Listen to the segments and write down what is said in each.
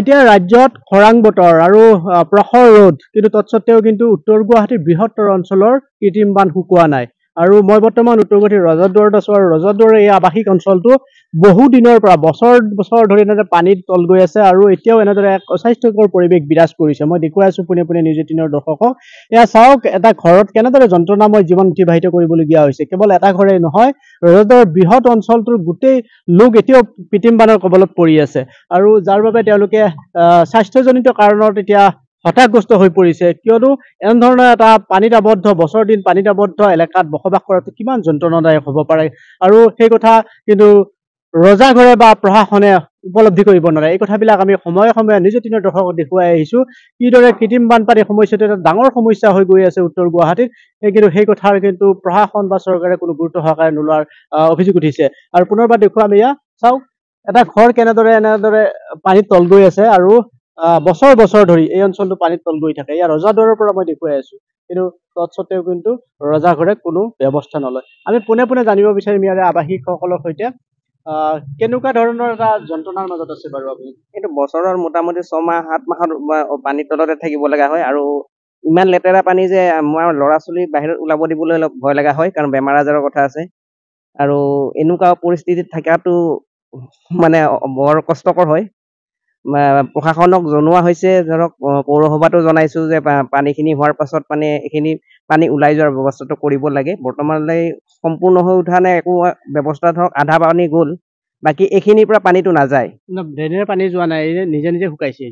এতিয়া ৰাজ্যত খৰাং বতৰ আৰু প্ৰখৰ ৰ'দ কিন্তু তৎসত্বেও কিন্তু উত্তৰ গুৱাহাটীৰ বৃহত্তৰ অঞ্চলৰ কৃত্ৰিম বান শুকোৱা নাই আৰু মই বৰ্তমান উত্তৰ উত্তৰগুৱাহাটীৰ ৰজাদুৱাৰত আছোঁ আৰু ৰজাদুৱাৰ এই আৱাসিক অঞ্চলটো বহু দিনৰ পৰা বছৰ বছৰ ধৰি এনেদৰে পানীত তল গৈ আছে আৰু এতিয়াও এনেদৰে এক অস্বাস্থ্যকৰ পৰিৱেশ বিৰাজ কৰিছে মই দেখুৱাই আছোঁ পোনে পোনে নিউজ এইটিনৰ দৰ্শকক এয়া চাওক এটা ঘৰত কেনেদৰে যন্ত্ৰণাময় জীৱন অতিবাহিত কৰিবলগীয়া হৈছে কেৱল এটা ঘৰেই নহয় ৰজাদুৱাৰ বৃহৎ অঞ্চলটোৰ গোটেই লোক এতিয়াও পিতিম কবলত পৰি আছে আৰু যাৰ বাবে তেওঁলোকে স্বাস্থ্যজনিত কাৰণত এতিয়া হতাশগ্ৰস্ত হৈ পৰিছে কিয়নো এনেধৰণৰ এটা পানীত আবদ্ধ বছৰ দিন পানীত আবদ্ধ এলেকাত বসবাস কৰাটো কিমান যন্ত্ৰণাদায়ক হ'ব পাৰে আৰু সেই কথা কিন্তু ৰজাঘৰে বা প্ৰশাসনে উপলব্ধি কৰিব নোৱাৰে এই কথাবিলাক আমি সময়ে সময়ে নিজ দিনৰ দৰ্শকক দেখুৱাই আহিছো কিদৰে কৃত্ৰিম বানপানীৰ সমস্যাটো এটা ডাঙৰ সমস্যা হৈ গৈ আছে উত্তৰ গুৱাহাটীত সেই কিন্তু সেই কথাৰ কিন্তু প্ৰশাসন বা চৰকাৰে কোনো গুৰুত্ব সহকাৰে নোলোৱাৰ অভিযোগ উঠিছে আৰু পুনৰবাৰ দেখুৱাম এয়া চাওক এটা ঘৰ কেনেদৰে এনেদৰে পানীত তল গৈ আছে আৰু বছৰ বছৰ ধৰি এই অঞ্চলটো পানীত তল গৈ থাকে ইয়াৰ ৰজাদৰৰ পৰা মই দেখুৱাই আছো কিন্তু তৎসত্বেও কিন্তু ৰজাঘৰে কোনো ব্যৱস্থা নলয় আমি পোনে পোনে জানিব বিচাৰিম ইয়াৰে আৱাসীকসকলৰ সৈতে কেনেকুৱা ধৰণৰ এটা যন্ত্ৰণাৰ মাজত আছে বাৰু আপুনি কিন্তু বছৰৰ মোটামুটি ছমাহ সাত মাহত পানীৰ তলতে থাকিব লগা হয় আৰু ইমান লেতেৰা পানী যে মই ল'ৰা ছোৱালী বাহিৰত ওলাব দিবলৈ অলপ ভয় লগা হয় কাৰণ বেমাৰ আজাৰৰ কথা আছে আৰু এনেকুৱা পৰিস্থিতিত থকাটো মানে বৰ কষ্টকৰ হয় প্ৰশাসনক জনোৱা হৈছে ধৰক পৌৰসভাটো জনাইছোঁ যে পানীখিনি হোৱাৰ পাছত মানে এইখিনি পানী ওলাই যোৱাৰ ব্যৱস্থাটো কৰিব লাগে বৰ্তমানলৈ সম্পূৰ্ণ হৈ উঠা নাই একো ব্যৱস্থা ধৰক আধা পানী গ'ল বাকী এইখিনিৰ পৰা পানীটো নাযায় পানী যোৱা নাই নিজে নিজে শুকাইছে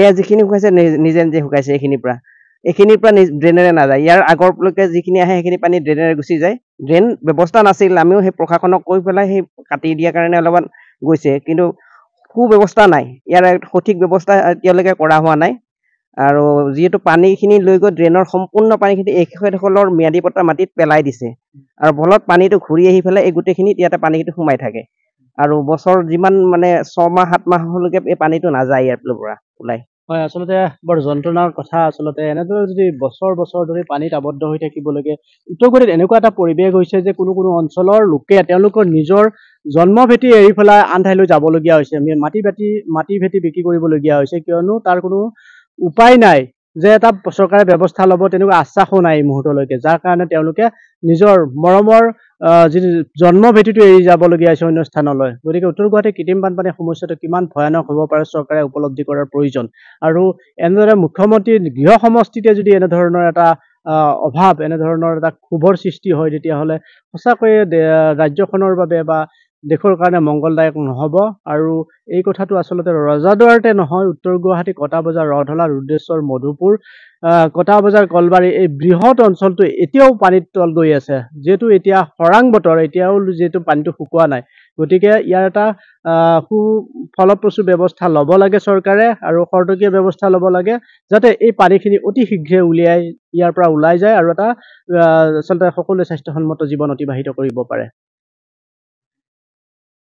এয়া যিখিনি শুকাইছে নিজে নিজে শুকাইছে এইখিনিৰ পৰা এইখিনিৰ পৰা ড্ৰেইনেৰে নাযায় ইয়াৰ আগৰলৈকে যিখিনি আহে সেইখিনি পানী ড্ৰেইনেৰে গুচি যায় ড্ৰেইন ব্যৱস্থা নাছিল আমিও সেই প্ৰশাসনক কৈ পেলাই সেই কাটি দিয়াৰ কাৰণে অলপমান গৈছে কিন্তু সু ব্যৱস্থা নাই ইয়াৰ সঠিক ব্যৱস্থা এতিয়ালৈকে কৰা হোৱা নাই আৰু যিহেতু পানীখিনি লৈ গৈ ড্ৰেইনৰ সম্পূৰ্ণ পানীখিনি এখেতসকলৰ ম্যাদী পতা মাটিত পেলাই দিছে আৰু ফলত পানীটো ঘূৰি আহি পেলাই এই গোটেইখিনিত ইয়াতে পানীখিনি সোমাই থাকে আৰু বছৰ যিমান মানে ছমাহ সাতমাহলৈকে এই পানীটো নাযায় ইয়াৰ ফালৰ পৰা ওলাই হয় আচলতে বৰ যন্ত্ৰণাৰ কথা আচলতে এনেদৰে যদি বছৰ বছৰ ধৰি পানীত আৱদ্ধ হৈ থাকিবলৈকে উত্তৰ কোৰীত এনেকুৱা এটা পৰিৱেশ হৈছে যে কোনো কোনো অঞ্চলৰ লোকে তেওঁলোকৰ নিজৰ জন্ম ভেটি এৰি পেলাই আন ঠাইলৈ যাবলগীয়া হৈছে আমি মাটি ভেটি মাটি ভেটি বিক্ৰী কৰিবলগীয়া হৈছে কিয়নো তাৰ কোনো উপায় নাই যে এটা চৰকাৰে ব্যৱস্থা ল'ব তেনেকুৱা আশ্বাসো নাই এই মুহূৰ্তলৈকে যাৰ কাৰণে তেওঁলোকে নিজৰ মৰমৰ যি জন্ম ভেটিটো এৰি যাবলগীয়া হৈছে অন্য স্থানলৈ গতিকে উত্তৰ গুৱাহাটীৰ কৃত্ৰিম বানপানীৰ সমস্যাটো কিমান ভয়ানক হ'ব পাৰে চৰকাৰে উপলব্ধি কৰাৰ প্ৰয়োজন আৰু এনেদৰে মুখ্যমন্ত্ৰী গৃহ সমষ্টিতে যদি এনেধৰণৰ এটা অভাৱ এনেধৰণৰ এটা ক্ষোভৰ সৃষ্টি হয় তেতিয়াহ'লে সঁচাকৈয়ে ৰাজ্যখনৰ বাবে বা দেশৰ কাৰণে মংগলদায়ক নহ'ব আৰু এই কথাটো আচলতে ৰজাদুৱাৰতে নহয় উত্তৰ গুৱাহাটী কটা বজাৰ ৰধলা ৰুদ্ৰেশ্বৰ মধুপুৰ কটা বজাৰ কলবাৰী এই বৃহৎ অঞ্চলটো এতিয়াও পানীত তল গৈ আছে যিহেতু এতিয়া খৰাং বতৰ এতিয়াও যিহেতু পানীটো শুকোৱা নাই গতিকে ইয়াৰ এটা সু ফলপ্ৰসূ ব্যৱস্থা ল'ব লাগে চৰকাৰে আৰু খৰতকীয়া ব্যৱস্থা ল'ব লাগে যাতে এই পানীখিনি অতি শীঘ্ৰে উলিয়াই ইয়াৰ পৰা ওলাই যায় আৰু এটা আচলতে সকলোৱে স্বাস্থ্যসন্মত জীৱন অতিবাহিত কৰিব পাৰে